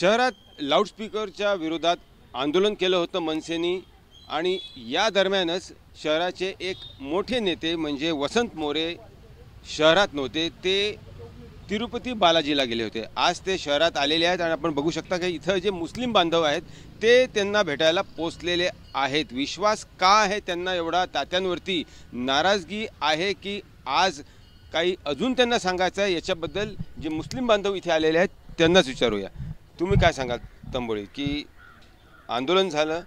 शहरात लाऊडस्पीकरच्या विरोधात आंदोलन केलं होतं मनसेनी आणि या दरम्यानच शहराचे एक मोठे नेते म्हणजे वसंत मोरे शहरात नव्हते ते तिरुपती बालाजीला गेले होते आज ते शहरात आलेले आहेत आणि आपण बघू शकता की इथं जे मुस्लिम बांधव आहेत ते त्यांना भेटायला पोचलेले आहेत विश्वास का आहे त्यांना एवढा तात्यांवरती नाराजगी आहे की आज काही अजून त्यांना सांगायचं आहे याच्याबद्दल जे मुस्लिम बांधव इथे आलेले आहेत त्यांनाच विचारूया तुम्ही काय सांगाल तंबोळी की आंदोलन झालं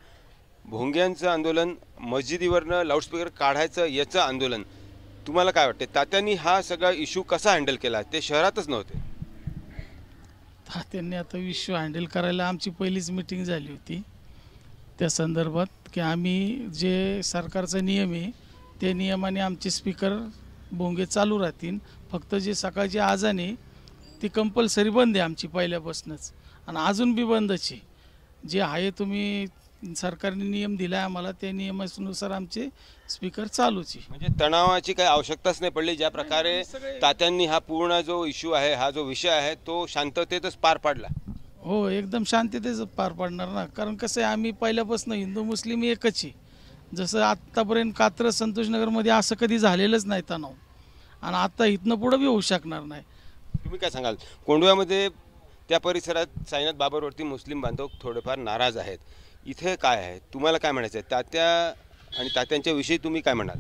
भोंग्यांचं आंदोलन मस्जिदीवरनं लाऊडस्पीकर काढायचं याचं आंदोलन तुम्हाला काय वाटते तात्यांनी हा सगळा इश्यू कसा हँडल केला ते शहरातच नव्हते तात्यांनी आता इश्यू हँडल करायला आमची पहिलीच मिटिंग झाली होती त्या संदर्भात की आम्ही जे सरकारचा नियम आहे त्या नियमाने आमचे स्पीकर भोंगे चालू राहतील फक्त जे सकाळची आजाने ती कंपल्सरी बंद आहे आमची पहिल्यापासूनच आणि अजून बी बंदच जे आहे तुम्ही सरकारने नियम दिला आहे आम्हाला त्या नियमानुसार आमचे स्पीकर चालूच आहे म्हणजे तणावाची काही आवश्यकताच नाही पडली ज्या प्रकारे तात्यांनी हा पूर्ण जो इश्यू आहे हा जो विषय आहे तो शांततेतच पार पाडला हो एकदम शांततेच पार पाडणार ना कारण कसं आहे आम्ही पहिल्यापासून हिंदू मुस्लिम एकच आहे जसं आत्तापर्यंत कात्र संतोषनगरमध्ये असं कधी झालेलंच नाही तणाव आणि आता इथनं पुढं बी होऊ शकणार नाही तुम्ही काय सांगाल कोंडव्यामध्ये त्या परिसरात साईनाथ बाबरवरती मुस्लिम बांधव थोडेफार नाराज आहेत इथे काय आहे तुम्हाला काय म्हणायचं आहे तात्या आणि तात्यांच्या विषयी तुम्ही काय म्हणाल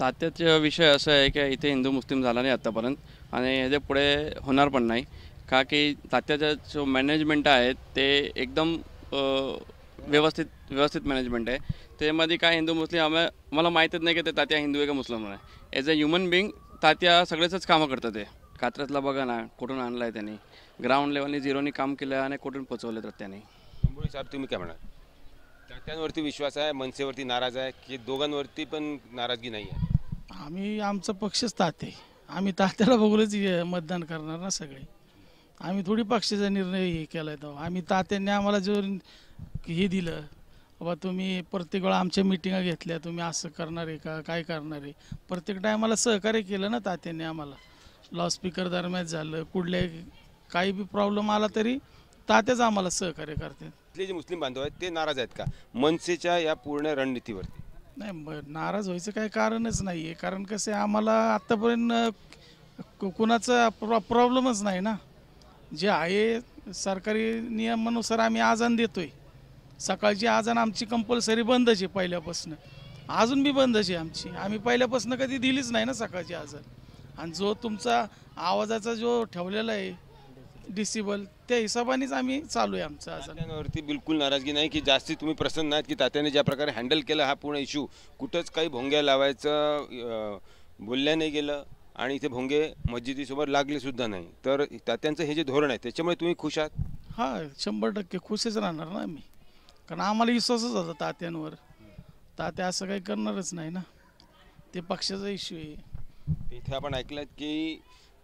तात्याचा विषय असा आहे की इथे हिंदू मुस्लिम झाला नाही आत्तापर्यंत आणि हे पुढे होणार पण नाही का की तात्याचा जो मॅनेजमेंट आहेत ते एकदम व्यवस्थित व्यवस्थित मॅनेजमेंट आहे त्यामध्ये काय हिंदू मुस्लिम आम्हाला मला माहीतच नाही की ते तात्या हिंदू आहे का मुस्लिम आहे ॲज अ ह्युमन बिईंग तात्या सगळेच कामं करतात ते कात्रजला बघा ना कुठून आणला आहे त्यांनी ग्राउंड लेवलने झिरोनी काम केलं आणि कुठून पोचवलं तर त्याने कंबोळे साहेब तुम्ही काय म्हणाल त्यांच्यावरती विश्वास आहे मनसेवरती नाराज आहे की दोघांवरती पण नाराजगी नाही आहे आम्ही आमचं पक्षच ताते आम्ही तात्याला बघूनच मतदान करणार ना सगळे आम्ही थोडी पक्षाचा निर्णय हे केला तो आम्ही तात्यांनी आम्हाला जो हे दिलं बाबा तुम्ही प्रत्येक वेळा आमच्या मिटिंगा घेतल्या तुम्ही असं करणार आहे का काय करणार आहे प्रत्येक टायमाला सहकार्य केलं ना तात्यांनी आम्हाला स्पीकर दरम्यान झालं कुठले काही बी प्रॉब्लेम आला तरी तात्याच आम्हाला सहकार्य करते इथले जे मुस्लिम बांधव आहेत ते नाराज आहेत का मनसेच्या या पूर्ण रणनीतीवरती नाही नाराज व्हायचं काही कारणच नाही आहे कारण कसे आम्हाला आत्तापर्यंत कुणाचा प्रॉ प्रॉब्लेमच नाही ना जे आहे सरकारी नियमानुसार आम्ही आजान देतोय सकाळची आजान आमची कंपल्सरी बंदच आहे पहिल्यापासून अजून बी बंदच आहे आमची आम्ही पहिल्यापासून कधी दिलीच नाही ना सकाळची आजान आणि जो तुमचा आवाजाचा जो ठेवलेला आहे डिसिबल त्या हिशोबानेच आम्ही चालू आहे आमचा तात्यांवरती बिलकुल नाराजगी नाही की जास्ती तुम्ही प्रसन्न नाहीत की तात्याने ज्या प्रकारे हँडल केला हा पूर्ण इश्यू कुठंच काही भोंग्या लावायचं बोलल्या नाही गेलं आणि इथे भोंगे मस्जिदीसोबत लागले सुद्धा नाही तर तात्यांचं हे जे धोरण आहे त्याच्यामुळे तुम्ही खुश आहात हा शंभर टक्के खुशच राहणार ना आम्ही कारण आम्हाला विश्वासच होता तात्यांवर तात्या असं काही करणारच नाही ना ते पक्षाचा इश्यू आहे इथे आपण ऐकलं की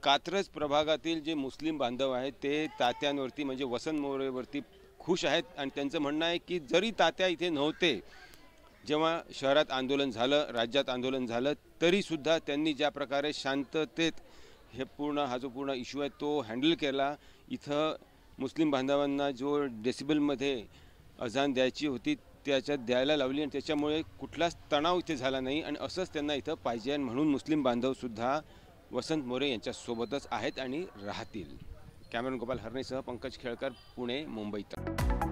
कात्रज प्रभागातील जे मुस्लिम बांधव आहेत ते तात्यांवरती म्हणजे वसंत मोरेवरती खुश आहेत आणि त्यांचं म्हणणं आहे की जरी तात्या इथे नव्हते जेव्हा शहरात आंदोलन झालं राज्यात आंदोलन झालं तरीसुद्धा त्यांनी ज्या प्रकारे शांततेत हे पूर्ण हा जो पूर्ण इश्यू आहे तो हँडल केला इथं मुस्लिम बांधवांना जो डेसिबलमध्ये अजान द्यायची होती त्याच्यात द्यायला लावली आणि त्याच्यामुळे कुठलाच तणाव इथे झाला नाही आणि असंच त्यांना इथं पाहिजे आणि म्हणून मुस्लिम बांधवसुद्धा वसंत मोरे यांच्यासोबतच आहेत आणि राहतील कॅमेरन गोपाल हरणेसह पंकज खेळकर पुणे मुंबईत